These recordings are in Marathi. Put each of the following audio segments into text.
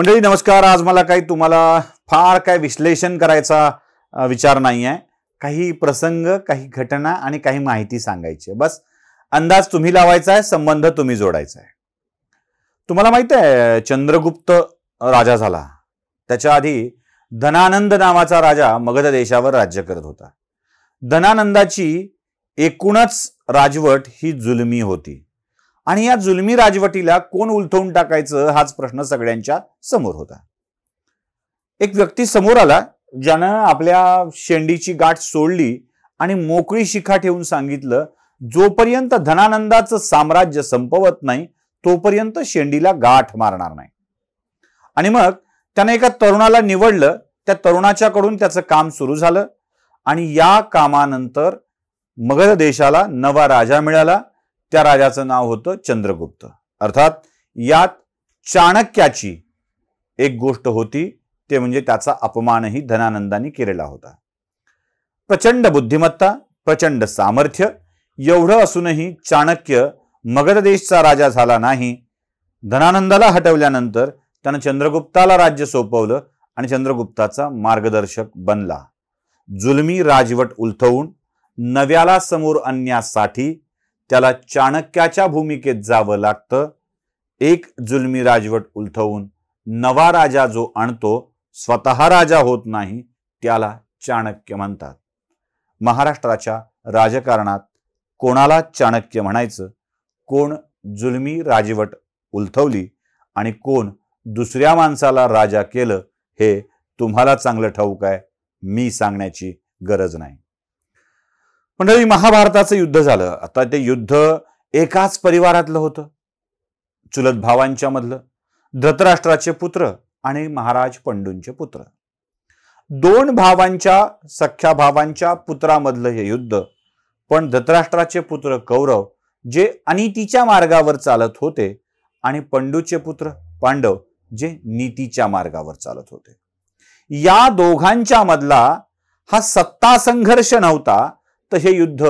मंडळी नमस्कार आज मला काही तुम्हाला फार काय विश्लेषण करायचा विचार नाही आहे काही प्रसंग काही घटना आणि काही माहिती सांगायची बस अंदाज तुम्ही लावायचा आहे संबंध तुम्ही जोडायचा आहे तुम्हाला माहिती आहे चंद्रगुप्त राजा झाला त्याच्या आधी धनानंद नावाचा राजा मगध देशावर राज्य करत होता धनानंदाची एकूणच राजवट ही जुलमी होती आणि या जुलमी राजवटीला कोण उलथवून टाकायचं हाच प्रश्न सगळ्यांच्या समोर होता एक व्यक्ती समोर आला ज्यानं आपल्या शेंडीची गाठ सोडली आणि मोकळी शिखा ठेवून सांगितलं जोपर्यंत धनानंदाचं साम्राज्य संपवत नाही तोपर्यंत शेंडीला गाठ मारणार नाही आणि मग त्याने एका तरुणाला निवडलं त्या तरुणाच्याकडून त्याचं काम सुरू झालं आणि या कामानंतर मगध देशाला नवा राजा मिळाला त्या राजाचं नाव होतं चंद्रगुप्त अर्थात यात चाणक्याची एक गोष्ट होती ते म्हणजे त्याचा अपमानही धनानंदाने केलेला होता प्रचंड बुद्धिमत्ता प्रचंड सामर्थ्य एवढं असूनही चाणक्य मगध देशचा राजा झाला नाही धनानंदाला हटवल्यानंतर त्यानं चंद्रगुप्ताला राज्य सोपवलं आणि चंद्रगुप्ताचा मार्गदर्शक बनला जुलमी राजवट उलथवून नव्याला समोर आणण्यासाठी त्याला चाणक्याच्या भूमिकेत जावं लागतं एक जुलमी राजवट उलथवून नवा राजा जो आणतो स्वतः राजा होत नाही त्याला चाणक्य म्हणतात महाराष्ट्राच्या राजकारणात कोणाला चाणक्य म्हणायचं कोण जुलमी राजवट उलथवली आणि कोण दुसऱ्या माणसाला राजा केलं हे तुम्हाला चांगलं ठाऊक आहे मी सांगण्याची गरज नाही मंडळी महाभारताचं युद्ध झालं आता ते युद्ध एकाच परिवारातलं होतं चुलत भावांच्या मधलं धृतराष्ट्राचे पुत्र आणि महाराज पंडूंचे पुत्र दोन भावांच्या सख्या भावांच्या पुत्रामधलं हे युद्ध पण धृतराष्ट्राचे पुत्र कौरव जे अनितीच्या मार्गावर चालत होते आणि पंडूचे पुत्र पांडव जे नीतीच्या मार्गावर चालत होते या दोघांच्या मधला हा सत्ता संघर्ष नव्हता तर हे युद्ध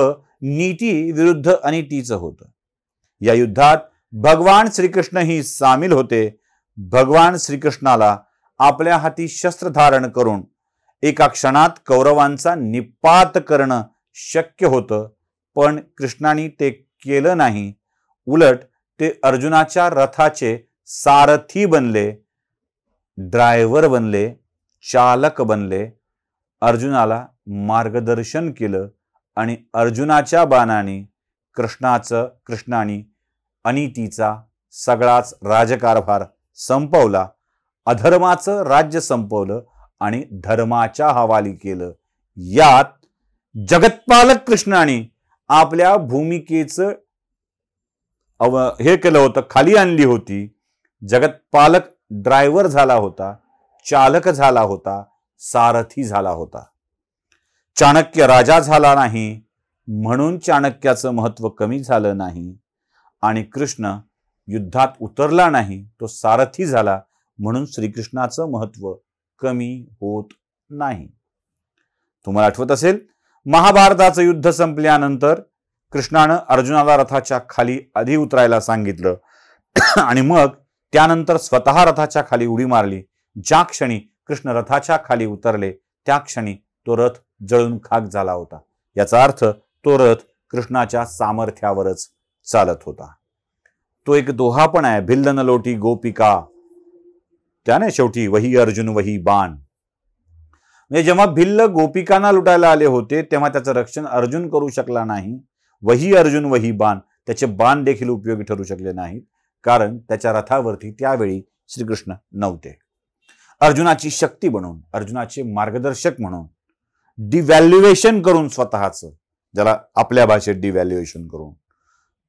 नीती विरुद्ध अनितीचं होतं या युद्धात भगवान श्रीकृष्णही सामील होते भगवान श्रीकृष्णाला आपल्या हाती शस्त्र धारण करून एका क्षणात कौरवांचा निपात करणं शक्य होतं पण कृष्णाने ते केलं नाही उलट ते अर्जुनाच्या रथाचे सारथी बनले ड्रायव्हर बनले चालक बनले अर्जुनाला मार्गदर्शन केलं आणि अर्जुनाच्या बाणाने कृष्णाचं कृष्णाने अनितीचा सगळाच राजकारभार संपवला अधर्माचं राज्य संपवलं आणि धर्माच्या हवाली केलं यात जगतपालक कृष्णाने आपल्या भूमिकेचं हे केलं होतं खाली आणली होती जगतपालक ड्रायव्हर झाला होता चालक झाला होता सारथी झाला होता चाणक्य राजा झाला नाही म्हणून चाणक्याचं महत्त्व कमी झालं नाही आणि कृष्ण युद्धात उतरला नाही तो सारथी झाला म्हणून श्रीकृष्णाचं महत्त्व कमी होत नाही तुम्हाला आठवत असेल महाभारताचं युद्ध संपल्यानंतर कृष्णानं अर्जुनाला रथाच्या खाली आधी उतरायला सांगितलं आणि मग त्यानंतर स्वतः रथाच्या खाली उडी मारली ज्या क्षणी कृष्ण रथाच्या खाली उतरले त्या क्षणी तो रथ जळून खाक झाला होता याचा अर्थ तो रथ कृष्णाच्या सामर्थ्यावरच चालत होता तो एक दोहा पण आहे भिल्लन लोटी गोपिका त्याने शेवटी वही अर्जुन वही बाण म्हणजे जेव्हा भिल्ल गोपिकांना लुटायला आले होते तेव्हा त्याचं रक्षण अर्जुन करू शकला नाही वही अर्जुन वही बाण त्याचे बाण देखील उपयोगी ठरू शकले नाहीत कारण त्याच्या रथावरती त्यावेळी श्रीकृष्ण नव्हते अर्जुनाची शक्ती म्हणून अर्जुनाचे मार्गदर्शक म्हणून डिव्हॅल्युएशन करून स्वतःचं ज्याला आपल्या भाषेत डिव्हॅल्युएशन करून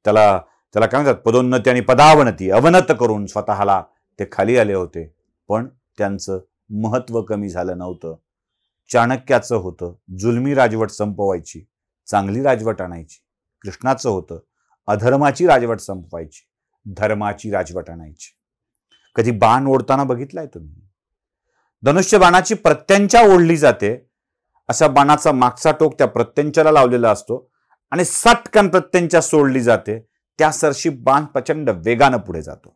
त्याला त्याला काय म्हणतात पदोन्नती आणि पदावनती अवनत करून स्वतःला ते खाली आले होते पण त्यांचं महत्व कमी झालं नव्हतं चाणक्याचं होतं जुलमी राजवट संपवायची चांगली राजवट आणायची कृष्णाचं होतं अधर्माची राजवट संपवायची धर्माची राजवट आणायची कधी बाण ओढताना बघितलाय तुम्ही धनुष्य बाणाची प्रत्यंच्या ओढली जाते असा बाणाचा मागचा टोक त्या प्रत्यंच्याला लावलेला असतो आणि सटकन प्रत्यंच्या सोडली जाते त्या सरशी बाण प्रचंड वेगानं पुढे जातो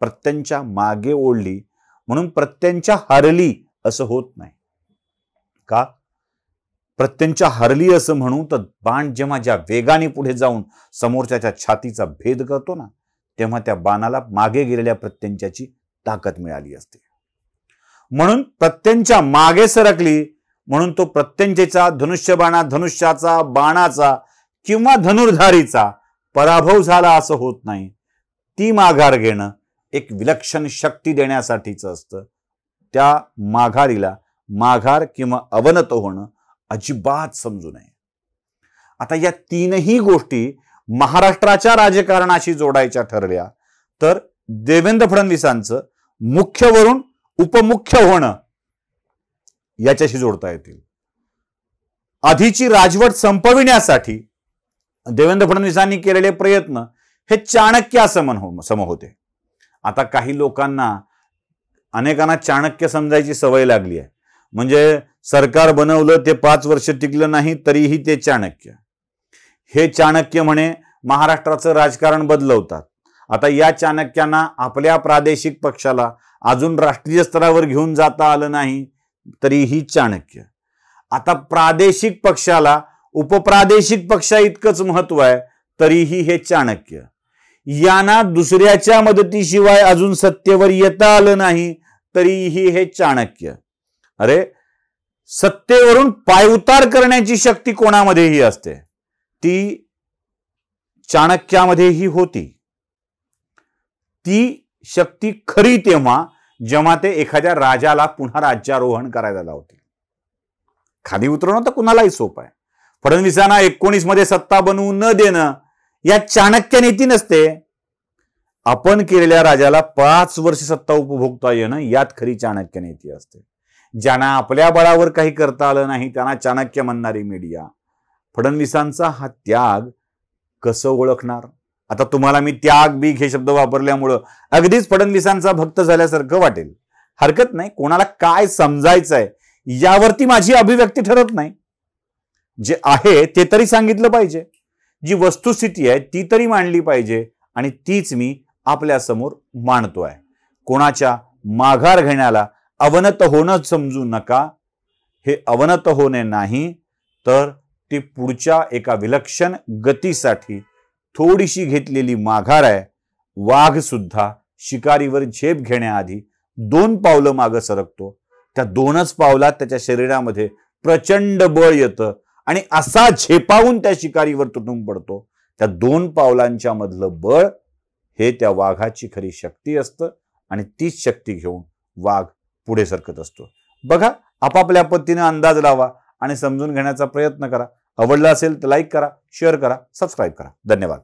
प्रत्यंच्या मागे ओढली म्हणून प्रत्यंच्या हरली असं होत नाही का प्रत्यंच्या हरली असं म्हणू तर बाण जेव्हा ज्या वेगाने पुढे जाऊन समोरच्याच्या छातीचा भेद करतो ना तेव्हा त्या बाणाला मागे गेलेल्या प्रत्यंच्याची ताकद मिळाली असते म्हणून प्रत्यंच्या मागे सरकली म्हणून तो प्रत्यंचेचा धनुष्यबाणा धनुष्याचा बाणाचा किंवा धनुर्धारीचा पराभव झाला असं होत नाही ती माघार घेणं एक विलक्षण शक्ती देण्यासाठीच असतं त्या माघारीला माघार किंवा अवनत होणं अजिबात समजू नये आता या तीनही गोष्टी महाराष्ट्राच्या राजकारणाशी जोडायच्या ठरल्या तर देवेंद्र फडणवीसांचं मुख्यवरून उपमुख्य होणं याच्याशी जोडता येतील आधीची राजवट संपविण्यासाठी देवेंद्र फडणवीसांनी केलेले प्रयत्न हे चाणक्य हो सम होते आता काही लोकांना अनेकांना चाणक्य समजायची सवय लागली आहे म्हणजे सरकार बनवलं ते पाच वर्ष टिकलं नाही तरीही ते चाणक्य हे चाणक्य म्हणे महाराष्ट्राचं राजकारण बदलवतात आता या चाणक्यांना आपल्या प्रादेशिक पक्षाला अजून राष्ट्रीय स्तरावर घेऊन जाता आलं नाही तरीही चाणक्य आता प्रादेशिक पक्षाला उपप्रादेशिक पक्षा इतकंच महत्व आहे तरीही हे चाणक्य यांना दुसऱ्याच्या मदतीशिवाय अजून सत्तेवर येता आलं नाही तरीही हे चाणक्य अरे सत्तेवरून पायउतार करण्याची शक्ती कोणामध्येही असते ती चाणक्यामध्येही होती ती शक्ती खरी तेव्हा जेव्हा ते एखाद्या राजाला पुन्हा राज्यारोहण करायला लावते खाली उतरवणं तर कुणालाही सोपं आहे फडणवीसांना एकोणीस मध्ये सत्ता बनवू न देणं या चाणक्य नीती नसते आपण केलेल्या राजाला पाच वर्ष सत्ता उपभोगता येणं यात खरी चाणक्य नीती असते ज्यांना आपल्या बळावर काही करता आलं नाही त्यांना चाणक्य म्हणणारी मीडिया फडणवीसांचा हा त्याग कसं ओळखणार आता तुम्हाला मी त्याग बीग हे शब्द वापरल्यामुळं अगदीच फडणवीसांचा भक्त झाल्यासारखं वाटेल हरकत नाही कोणाला काय समजायचं आहे यावरती माझी अभिव्यक्ती ठरत नाही जे आहे ते तरी सांगितलं पाहिजे जी वस्तुस्थिती आहे ती तरी मांडली पाहिजे आणि तीच मी आपल्यासमोर मांडतो आहे कोणाच्या माघार घेण्याला अवनत होणं समजू नका हे अवनत होणे नाही तर ती पुढच्या एका विलक्षण गतीसाठी थोडीशी घेतलेली माघार आहे वाघ सुद्धा शिकारीवर झेप घेण्याआधी दोन पावलं मागं सरकतो त्या दोनच पावलात त्याच्या शरीरामध्ये प्रचंड बळ येतं आणि असा झेपावून त्या शिकारीवर तुटून पडतो त्या दोन पावलांच्या मधलं बळ हे त्या वाघाची खरी शक्ती असतं आणि तीच शक्ती घेऊन वाघ पुढे सरकत असतो बघा आपापल्या पद्धतीने अंदाज लावा आणि समजून घेण्याचा प्रयत्न करा आवडला असेल तर लाईक करा शेअर करा सबस्क्राईब करा धन्यवाद